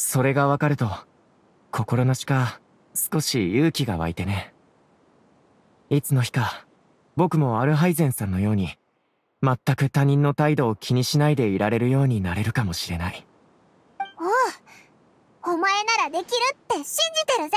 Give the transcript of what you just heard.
それがわかると、心なしか少し勇気が湧いてね。いつの日か、僕もアルハイゼンさんのように、全く他人の態度を気にしないでいられるようになれるかもしれない。おう、お前ならできるって信じてるぜ